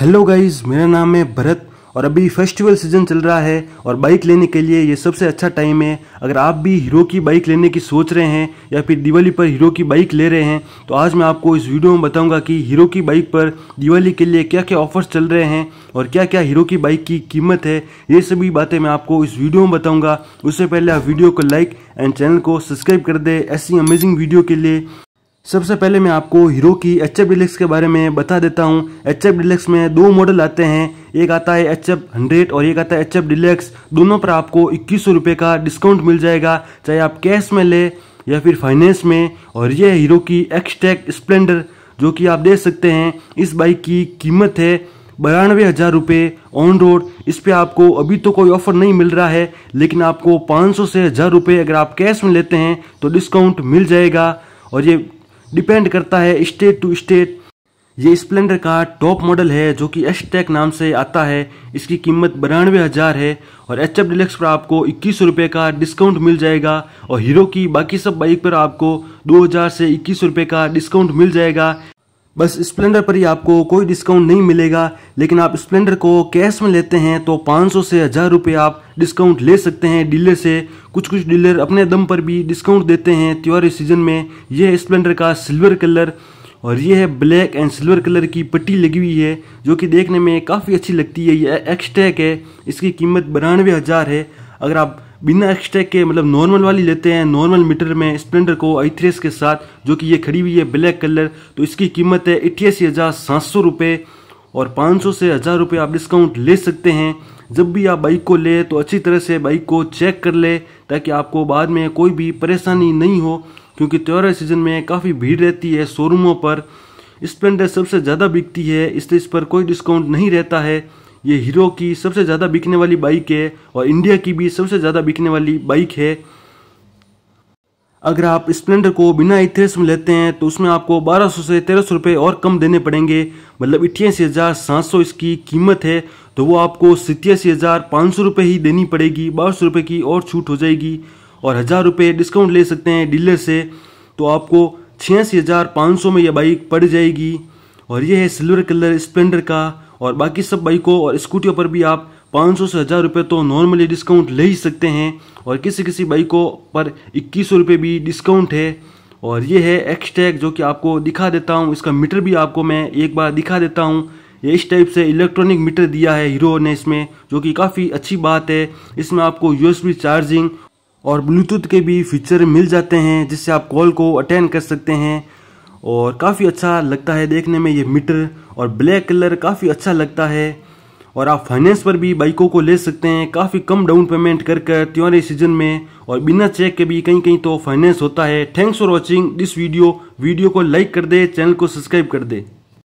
hello guys मेरा नाम है भरत और अभी फेस्टिवल सीजन चल रहा है और बाइक लेने के लिए ये सबसे अच्छा टाइम है अगर आप भी हीरो की बाइक लेने की सोच रहे हैं या फिर दिवाली पर हीरो की बाइक ले रहे हैं तो आज मैं आपको इस वीडियो में बताऊंगा कि हीरो की बाइक पर दिवाली के लिए क्या क्या ऑफर्स चल रहे हैं और क्या क्या हीरो की बाइक की कीमत है ये सभी बातें मैं आपको इस वीडियो में बताऊँगा उससे पहले आप वीडियो को लाइक एंड चैनल को सब्सक्राइब कर दें ऐसी अमेजिंग वीडियो के लिए सबसे पहले मैं आपको हीरो की एच एफ डिलेक्स के बारे में बता देता हूँ एच एफ डिलेक्स में दो मॉडल आते हैं एक आता है एच एफ हंड्रेड और एक आता है एच एफ डिलेक्स दोनों पर आपको इक्कीस सौ रुपये का डिस्काउंट मिल जाएगा चाहे आप कैश में ले या फिर फाइनेंस में और यह हीरो की एक्सटेक स्प्लेंडर जो कि आप देख सकते हैं इस बाइक की कीमत है बयानवे हज़ार रुपये ऑन रोड इस पर आपको अभी तो कोई ऑफर नहीं मिल रहा है लेकिन आपको पाँच सौ से हज़ार रुपये अगर आप कैश में लेते हैं तो डिस्काउंट मिल जाएगा और ये डिपेंड करता है स्टेट टू स्टेट ये स्प्लेंडर का टॉप मॉडल है जो कि एस टेक नाम से आता है इसकी कीमत बरानवे हज़ार है और एच एफ डिलेक्स पर आपको इक्कीस रुपये का डिस्काउंट मिल जाएगा और हीरो की बाकी सब बाइक पर आपको दो हज़ार से इक्कीस रुपये का डिस्काउंट मिल जाएगा बस स्प्लेंडर पर ही आपको कोई डिस्काउंट नहीं मिलेगा लेकिन आप स्प्लेंडर को कैश में लेते हैं तो 500 से हज़ार रुपये आप डिस्काउंट ले सकते हैं डीलर से कुछ कुछ डीलर अपने दम पर भी डिस्काउंट देते हैं त्योहारी सीजन में यह है स्प्लेंडर का सिल्वर कलर और यह है ब्लैक एंड सिल्वर कलर की पट्टी लगी हुई है जो कि देखने में काफ़ी अच्छी लगती है यह एक्सटैक है इसकी कीमत बिरानवे हज़ार है अगर आप बिना एक्स्ट्रा के मतलब नॉर्मल वाली लेते हैं नॉर्मल मीटर में स्प्लेंडर को आई के साथ जो कि ये खड़ी हुई है ब्लैक कलर तो इसकी कीमत है अट्ठासी हज़ार सात सौ रुपये और पाँच सौ से हज़ार रुपये आप डिस्काउंट ले सकते हैं जब भी आप बाइक को ले तो अच्छी तरह से बाइक को चेक कर ले ताकि आपको बाद में कोई भी परेशानी नहीं हो क्योंकि त्योहार सीजन में काफ़ी भीड़ रहती है शोरूमों पर स्प्लेंडर सबसे ज़्यादा बिकती है इसलिए इस पर कोई डिस्काउंट नहीं रहता है ये हीरो की सबसे ज़्यादा बिकने वाली बाइक है और इंडिया की भी सबसे ज़्यादा बिकने वाली बाइक है अगर आप स्प्लेंडर को बिना इथेस में लेते हैं तो उसमें आपको 1200 से तेरह सौ रुपये और कम देने पड़ेंगे मतलब अट्ठासी हज़ार सात सौ इसकी कीमत है तो वो आपको सितयासी हज़ार पाँच सौ रुपये ही देनी पड़ेगी बारह सौ रुपये की और छूट हो जाएगी और हज़ार रुपये डिस्काउंट ले सकते हैं डीलर से तो आपको छियासी हज़ार पाँच सौ में यह बाइक पड़ जाएगी और यह है सिल्वर कलर स्प्लेंडर का और बाकी सब बाइकों और स्कूटियों पर भी आप 500 से हज़ार रुपये तो नॉर्मली डिस्काउंट ले ही सकते हैं और किसी किसी बाइकों पर इक्कीस सौ रुपये भी डिस्काउंट है और ये है एक्सटैग जो कि आपको दिखा देता हूँ इसका मीटर भी आपको मैं एक बार दिखा देता हूँ ये इस टाइप से इलेक्ट्रॉनिक मीटर दिया है हीरो ने इसमें जो कि काफ़ी अच्छी बात है इसमें आपको यूएसबी चार्जिंग और ब्लूटूथ के भी फीचर मिल जाते हैं जिससे आप कॉल को अटेंड कर सकते हैं और काफ़ी अच्छा लगता है देखने में ये मीटर और ब्लैक कलर काफ़ी अच्छा लगता है और आप फाइनेंस पर भी बाइकों को ले सकते हैं काफ़ी कम डाउन पेमेंट कर कर त्योहारी सीजन में और बिना चेक के भी कहीं कहीं तो फाइनेंस होता है thanks for watching this video video को लाइक कर दे चैनल को सब्सक्राइब कर दे